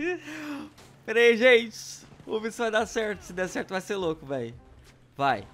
Pera aí, gente. Vamos ver se vai dar certo. Se der certo, vai ser louco, velho. Vai.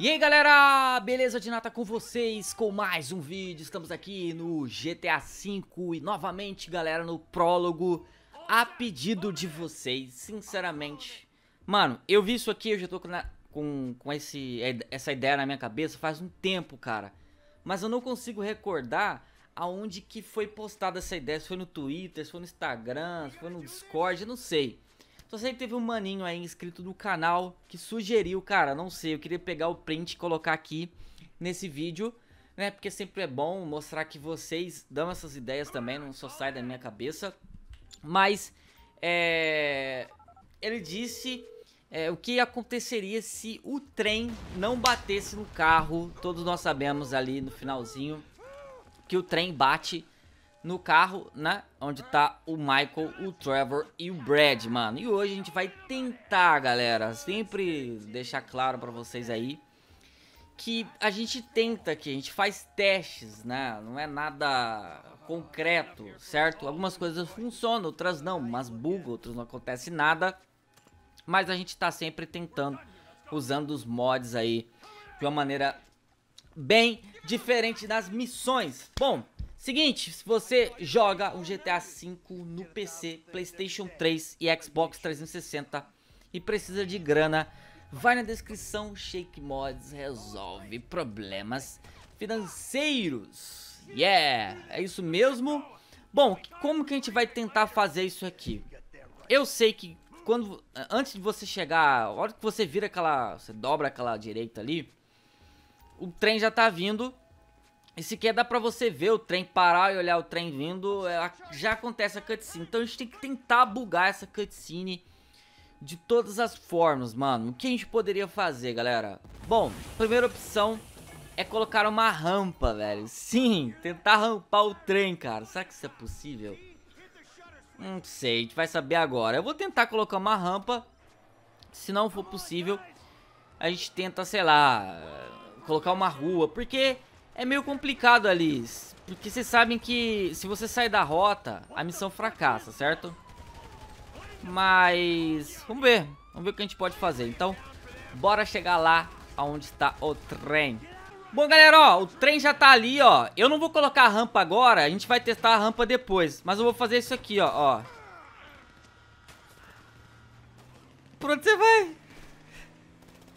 E aí galera, beleza de nata com vocês, com mais um vídeo, estamos aqui no GTA V e novamente galera no prólogo a pedido de vocês, sinceramente Mano, eu vi isso aqui, eu já tô com, com, com esse, é, essa ideia na minha cabeça faz um tempo, cara. Mas eu não consigo recordar aonde que foi postada essa ideia. Se foi no Twitter, se foi no Instagram, se foi no Discord, eu não sei. Só sei que teve um maninho aí inscrito do canal que sugeriu, cara, não sei. Eu queria pegar o print e colocar aqui nesse vídeo, né? Porque sempre é bom mostrar que vocês dão essas ideias também, não só sai da minha cabeça. Mas, é... Ele disse é, o que aconteceria se o trem não batesse no carro? Todos nós sabemos ali no finalzinho que o trem bate no carro, né? Onde tá o Michael, o Trevor e o Brad, mano. E hoje a gente vai tentar, galera, sempre deixar claro para vocês aí que a gente tenta aqui, a gente faz testes, né? Não é nada concreto, certo? Algumas coisas funcionam, outras não, mas bugam, outras não acontece nada. Mas a gente tá sempre tentando, usando os mods aí de uma maneira bem diferente das missões. Bom, seguinte, se você joga um GTA V no PC, Playstation 3 e Xbox 360 e precisa de grana, vai na descrição, Shake Mods resolve problemas financeiros. Yeah, é isso mesmo? Bom, como que a gente vai tentar fazer isso aqui? Eu sei que quando antes de você chegar, a hora que você vira aquela, você dobra aquela direita ali, o trem já tá vindo. E sequer dá pra você ver o trem parar e olhar o trem vindo, ela, é, já acontece a cutscene. Então a gente tem que tentar bugar essa cutscene de todas as formas, mano. O que a gente poderia fazer, galera? Bom, primeira opção é colocar uma rampa, velho. Sim, tentar rampar o trem, cara. Será que isso é possível? Não sei, a gente vai saber agora. Eu vou tentar colocar uma rampa. Se não for possível, a gente tenta, sei lá, colocar uma rua. Porque é meio complicado ali. Porque vocês sabem que se você sair da rota, a missão fracassa, certo? Mas... Vamos ver. Vamos ver o que a gente pode fazer. Então, bora chegar lá onde está o trem. Bom, galera, ó, o trem já tá ali, ó. Eu não vou colocar a rampa agora, a gente vai testar a rampa depois. Mas eu vou fazer isso aqui, ó, ó. onde você vai?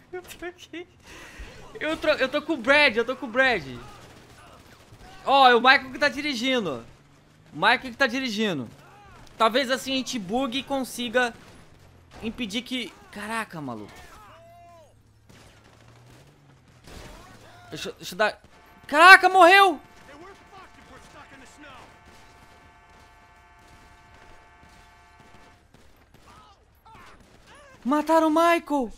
Eu tô aqui. Eu tô, eu tô com o Brad, eu tô com o Brad. Ó, é o Michael que tá dirigindo. O Michael que tá dirigindo. Talvez assim a gente bugue e consiga impedir que... Caraca, maluco. Deixa, deixa eu dar... Caraca, morreu! Mataram o Michael!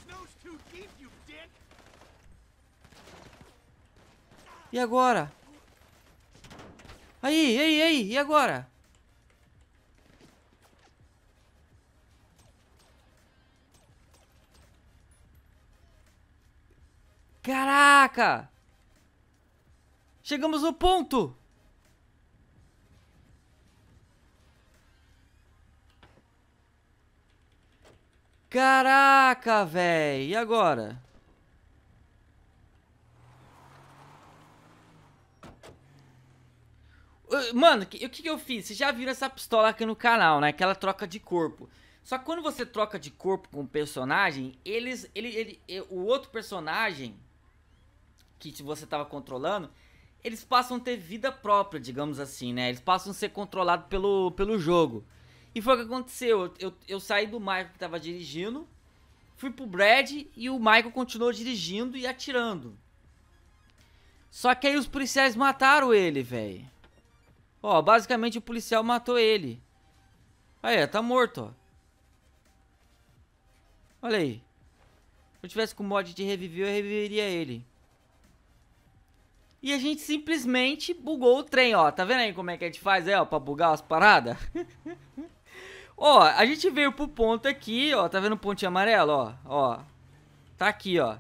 E agora? Aí, aí, aí, e agora? Caraca! Chegamos no ponto! Caraca, véi! E agora? Mano, o que, que eu fiz? Vocês já viram essa pistola aqui no canal, né? Aquela troca de corpo. Só que quando você troca de corpo com o personagem, eles, ele, ele, o outro personagem que você tava controlando, eles passam a ter vida própria, digamos assim, né? Eles passam a ser controlados pelo, pelo jogo. E foi o que aconteceu. Eu, eu, eu saí do Michael que tava dirigindo, fui pro Brad e o Michael continuou dirigindo e atirando. Só que aí os policiais mataram ele, velho. Ó, basicamente o policial matou ele. Aí, tá morto, ó. Olha aí. Se eu tivesse com mod de reviver, eu reviveria ele. E a gente simplesmente bugou o trem, ó. Tá vendo aí como é que a gente faz, é, ó, pra bugar as paradas? ó, a gente veio pro ponto aqui, ó. Tá vendo o pontinho amarelo, ó? Ó. Tá aqui, ó.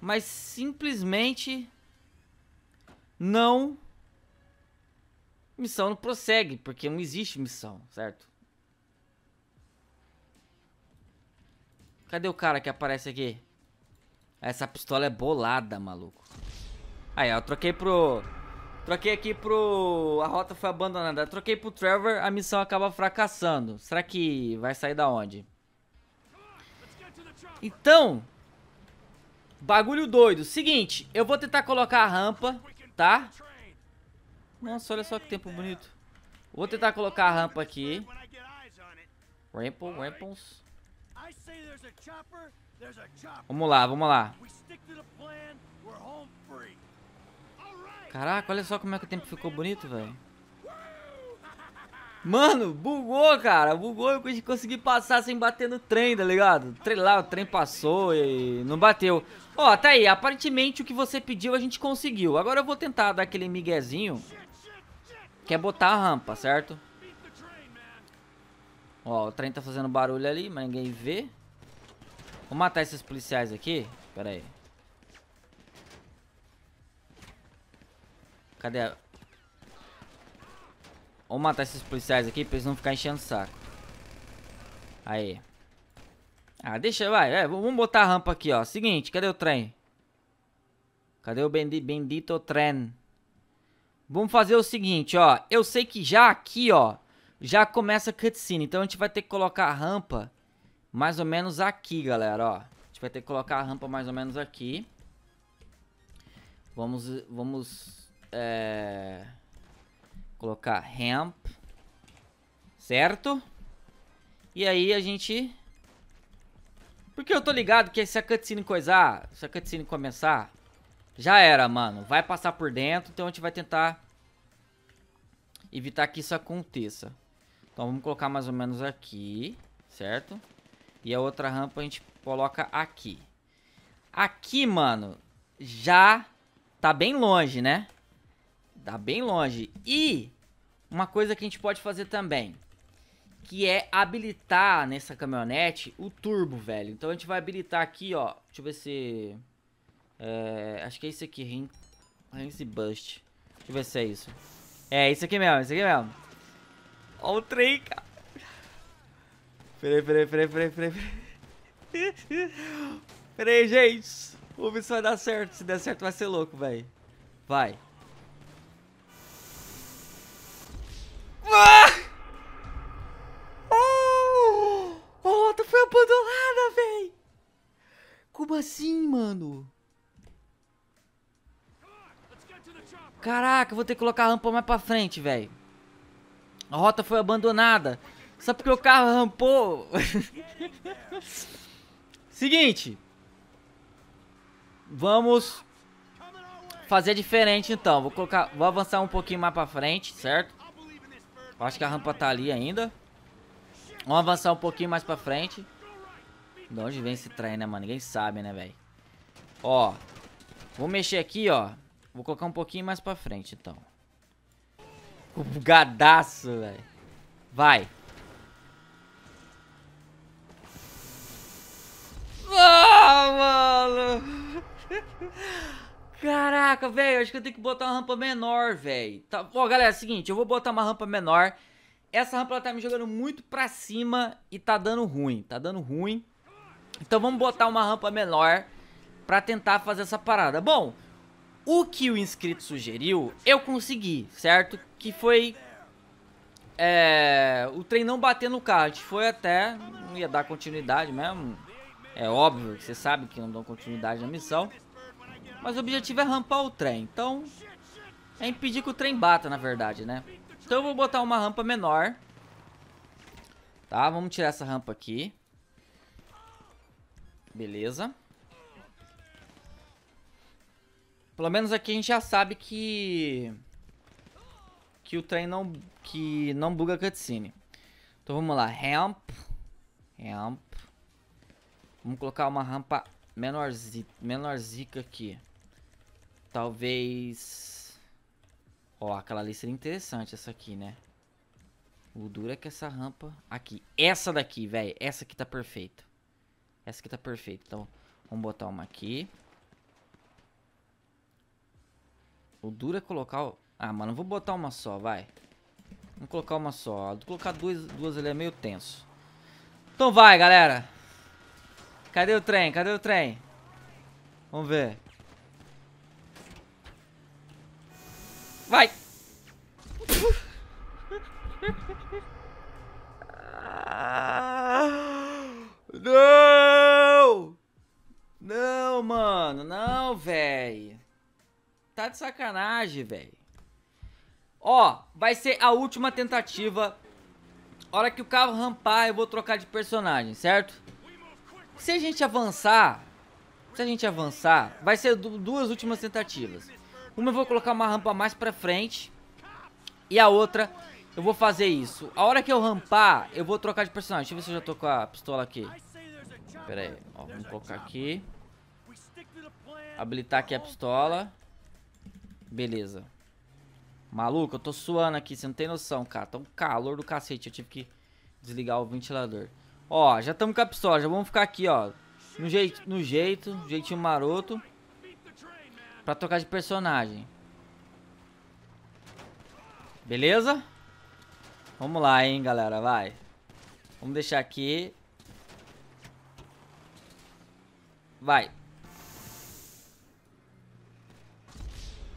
Mas simplesmente não missão não prossegue, porque não existe missão, certo? Cadê o cara que aparece aqui? Essa pistola é bolada, maluco. Aí, ó, troquei pro. Troquei aqui pro. A rota foi abandonada. Eu troquei pro Trevor, a missão acaba fracassando. Será que vai sair da onde? Então. Bagulho doido. Seguinte, eu vou tentar colocar a rampa, tá? Nossa, olha só que tempo bonito. Vou tentar colocar a rampa aqui. Rample, Ramples. Vamos lá, vamos lá. Caraca, olha só como é que o tempo ficou bonito, velho. Mano, bugou, cara. Bugou, eu consegui passar sem bater no trem, tá ligado? Trem lá, o trem passou e não bateu. Ó, tá aí. Aparentemente o que você pediu a gente conseguiu. Agora eu vou tentar dar aquele miguezinho. Que é botar a rampa, certo? Ó, o trem tá fazendo barulho ali, mas ninguém vê. Vou matar esses policiais aqui. Pera aí. Cadê a... matar esses policiais aqui pra eles não ficarem enchendo o saco. Aí. Ah, deixa, vai. É, vamos botar a rampa aqui, ó. Seguinte, cadê o trem? Cadê o bendito trem? Vamos fazer o seguinte, ó. Eu sei que já aqui, ó, já começa a cutscene. Então a gente vai ter que colocar a rampa mais ou menos aqui, galera, ó. A gente vai ter que colocar a rampa mais ou menos aqui. Vamos, vamos é, colocar ramp. Certo? E aí a gente... Porque eu tô ligado que se a cutscene coisar, se a cutscene começar, já era, mano. Vai passar por dentro, então a gente vai tentar evitar que isso aconteça. Então vamos colocar mais ou menos aqui, certo? E a outra rampa a gente coloca aqui. Aqui, mano, já tá bem longe, né? Tá bem longe. E uma coisa que a gente pode fazer também, que é habilitar nessa caminhonete o turbo, velho. Então a gente vai habilitar aqui, ó. Deixa eu ver se... É, acho que é isso aqui, Rinse Bust. Deixa eu ver se é isso. É, isso aqui mesmo, isso aqui mesmo. Ó o trem, cara. Peraí, peraí, peraí, peraí, peraí. Peraí, peraí gente. Vamos ver se vai dar certo. Se der certo vai ser louco, velho. Vai. Caraca, vou ter que colocar a rampa mais pra frente, velho. A rota foi abandonada. Só porque o carro rampou. Seguinte. Vamos fazer diferente então. Vou colocar, vou avançar um pouquinho mais para frente, certo? Acho que a rampa tá ali ainda. Vamos avançar um pouquinho mais para frente. De onde vem esse trem, né, mano? Ninguém sabe, né, velho? Ó. Vou mexer aqui, ó. Vou colocar um pouquinho mais pra frente, então. O bugadaço, velho. Vai. Ah, mano. Caraca, velho. Acho que eu tenho que botar uma rampa menor, velho. Tá... Bom, galera, é o seguinte. Eu vou botar uma rampa menor. Essa rampa tá me jogando muito pra cima e tá dando ruim. Tá dando ruim. Então vamos botar uma rampa menor pra tentar fazer essa parada. Bom... O que o inscrito sugeriu, eu consegui, certo? Que foi é, o trem não bater no carro. A gente foi até, não ia dar continuidade mesmo. É óbvio que você sabe que não dão continuidade na missão. Mas o objetivo é rampar o trem. Então, é impedir que o trem bata, na verdade, né? Então eu vou botar uma rampa menor. Tá, vamos tirar essa rampa aqui. Beleza. Pelo menos aqui a gente já sabe que... Que o trem não... Que não buga cutscene. Então vamos lá. Ramp. Ramp. Vamos colocar uma rampa menorzica, menorzica aqui. Talvez... Ó, aquela ali seria interessante essa aqui, né? O duro é que essa rampa... Aqui. Essa daqui, velho. Essa aqui tá perfeita. Essa aqui tá perfeita. Então, vamos botar uma aqui. Aqui. O duro é colocar... Ah, mano, vou botar uma só, vai. Vamos colocar uma só. Colocar duas, duas ali é meio tenso. Então vai, galera. Cadê o trem? Cadê o trem? Vamos ver. Vai! Não! Não, mano. Não, velho. Tá de sacanagem, velho. Ó, vai ser a última tentativa. Hora que o carro rampar, eu vou trocar de personagem, certo? Se a gente avançar, se a gente avançar, vai ser duas últimas tentativas. Uma eu vou colocar uma rampa mais pra frente. E a outra, eu vou fazer isso. A hora que eu rampar, eu vou trocar de personagem. Deixa eu ver se eu já tô com a pistola aqui. Pera aí, ó, vamos colocar aqui. Habilitar aqui a pistola. Beleza. Maluco, eu tô suando aqui, você não tem noção, cara. Tá um calor do cacete, eu tive que desligar o ventilador. Ó, já estamos com a pistola, já vamos ficar aqui, ó. No jeito, no jeito, jeitinho maroto. Pra trocar de personagem. Beleza? Vamos lá, hein, galera, vai. Vamos deixar aqui. Vai.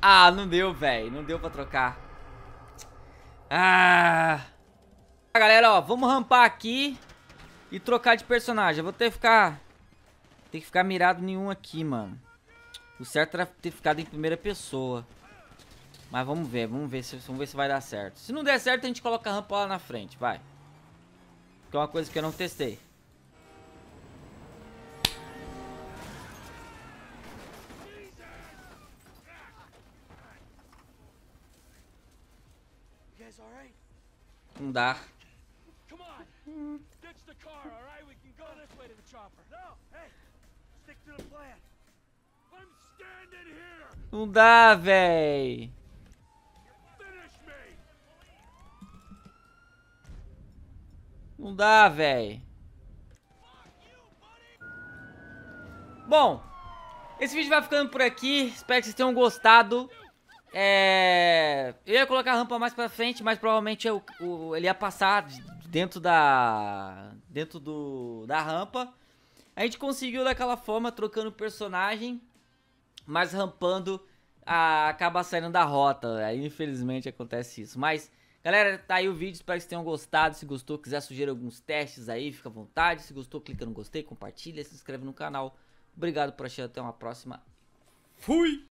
Ah, não deu, velho. Não deu pra trocar. Ah. ah. Galera, ó, vamos rampar aqui e trocar de personagem. Eu vou ter que ficar... Tem que ficar mirado nenhum aqui, mano. O certo era ter ficado em primeira pessoa. Mas vamos ver, vamos ver, se, vamos ver se vai dar certo. Se não der certo, a gente coloca a rampa lá na frente, vai. Que é uma coisa que eu não testei. Não dá. Não dá, véi. Não dá, véi. Bom, esse vídeo vai ficando por aqui. Espero que vocês tenham gostado. É, eu ia colocar a rampa mais pra frente, mas provavelmente eu, o, ele ia passar dentro da dentro do, da rampa. A gente conseguiu daquela forma, trocando personagem, mas rampando, a, acaba saindo da rota. Aí, infelizmente, acontece isso. Mas, galera, tá aí o vídeo, espero que vocês tenham gostado. Se gostou, quiser sugerir alguns testes aí, fica à vontade. Se gostou, clica no gostei, compartilha, se inscreve no canal. Obrigado por assistir, até uma próxima. Fui!